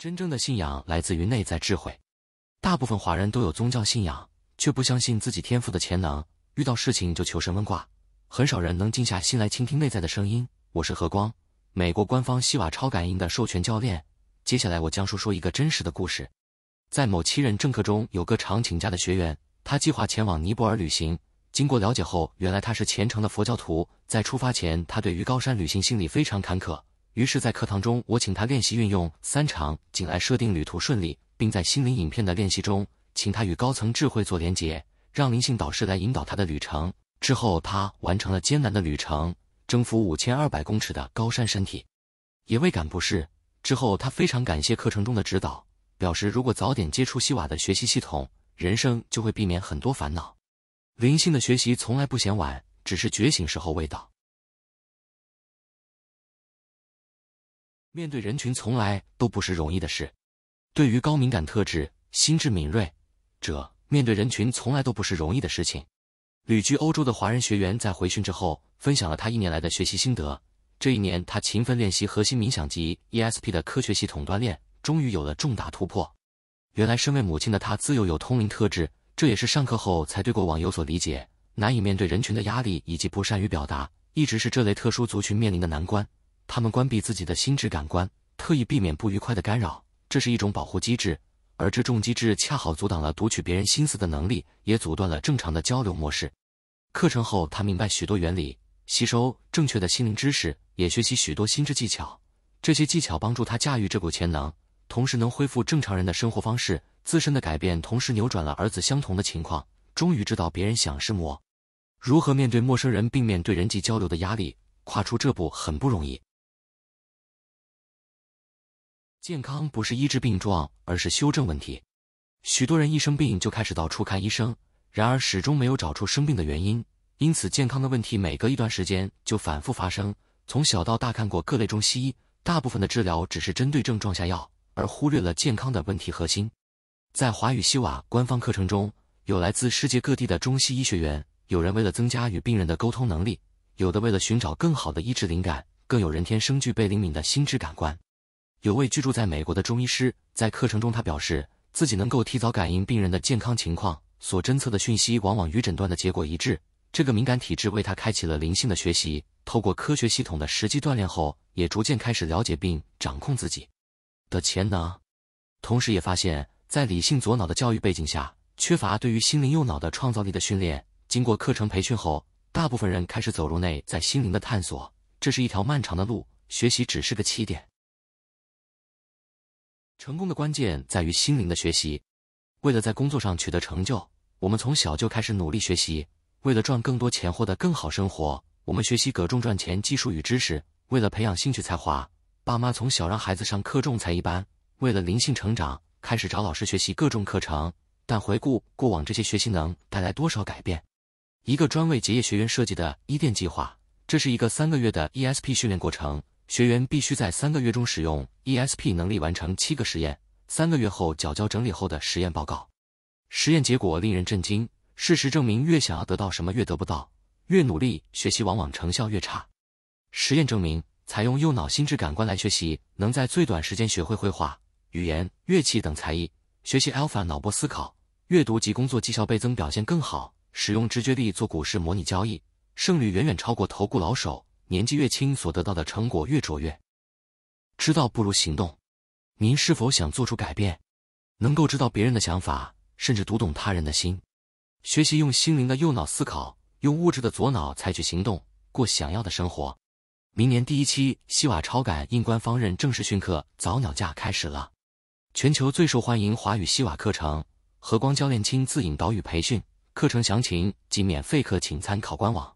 真正的信仰来自于内在智慧。大部分华人都有宗教信仰，却不相信自己天赋的潜能，遇到事情就求神问卦。很少人能静下心来倾听内在的声音。我是何光，美国官方西瓦超感应的授权教练。接下来我将说说一个真实的故事。在某七人政客中，有个常请假的学员，他计划前往尼泊尔旅行。经过了解后，原来他是虔诚的佛教徒。在出发前，他对于高山旅行心里非常坎坷。于是，在课堂中，我请他练习运用三场景挨设定旅途顺利，并在心灵影片的练习中，请他与高层智慧做连结，让灵性导师来引导他的旅程。之后，他完成了艰难的旅程，征服五千二百公尺的高山，身体也未感不适。之后，他非常感谢课程中的指导，表示如果早点接触西瓦的学习系统，人生就会避免很多烦恼。灵性的学习从来不嫌晚，只是觉醒时候未到。面对人群从来都不是容易的事，对于高敏感特质、心智敏锐者，面对人群从来都不是容易的事情。旅居欧洲的华人学员在回训之后，分享了他一年来的学习心得。这一年，他勤奋练习核心冥想及 ESP 的科学系统锻炼，终于有了重大突破。原来，身为母亲的他自幼有通灵特质，这也是上课后才对过往有所理解。难以面对人群的压力以及不善于表达，一直是这类特殊族群面临的难关。他们关闭自己的心智感官，特意避免不愉快的干扰，这是一种保护机制，而这种机制恰好阻挡了读取别人心思的能力，也阻断了正常的交流模式。课程后，他明白许多原理，吸收正确的心灵知识，也学习许多心智技巧。这些技巧帮助他驾驭这股潜能，同时能恢复正常人的生活方式。自身的改变同时扭转了儿子相同的情况，终于知道别人想是魔，如何面对陌生人，并面对人际交流的压力，跨出这步很不容易。健康不是医治病状，而是修正问题。许多人一生病就开始到处看医生，然而始终没有找出生病的原因。因此，健康的问题每隔一段时间就反复发生。从小到大看过各类中西医，大部分的治疗只是针对症状下药，而忽略了健康的问题核心。在华语西瓦官方课程中，有来自世界各地的中西医学院，有人为了增加与病人的沟通能力，有的为了寻找更好的医治灵感，更有人天生具备灵敏的心智感官。有位居住在美国的中医师在课程中，他表示自己能够提早感应病人的健康情况，所侦测的讯息往往与诊断的结果一致。这个敏感体质为他开启了灵性的学习，透过科学系统的实际锻炼后，也逐渐开始了解并掌控自己的潜能。同时，也发现，在理性左脑的教育背景下，缺乏对于心灵右脑的创造力的训练。经过课程培训后，大部分人开始走入内在心灵的探索，这是一条漫长的路，学习只是个起点。成功的关键在于心灵的学习。为了在工作上取得成就，我们从小就开始努力学习；为了赚更多钱，获得更好生活，我们学习各种赚钱技术与知识；为了培养兴趣才华，爸妈从小让孩子上课重才一般；为了灵性成长，开始找老师学习各种课程。但回顾过往，这些学习能带来多少改变？一个专为结业学员设计的伊甸计划，这是一个三个月的 ESP 训练过程。学员必须在三个月中使用 ESP 能力完成七个实验，三个月后角交整理后的实验报告。实验结果令人震惊。事实证明，越想要得到什么，越得不到；越努力学习，往往成效越差。实验证明，采用右脑心智感官来学习，能在最短时间学会绘画、语言、乐器等才艺。学习 Alpha 脑波思考、阅读及工作绩效倍增表现更好。使用直觉力做股市模拟交易，胜率远远超过投顾老手。年纪越轻，所得到的成果越卓越。知道不如行动。您是否想做出改变？能够知道别人的想法，甚至读懂他人的心。学习用心灵的右脑思考，用物质的左脑采取行动，过想要的生活。明年第一期西瓦超感应官方认证式训课早鸟价开始了。全球最受欢迎华语西瓦课程，和光教练亲自引导与培训。课程详情及免费课请参考官网。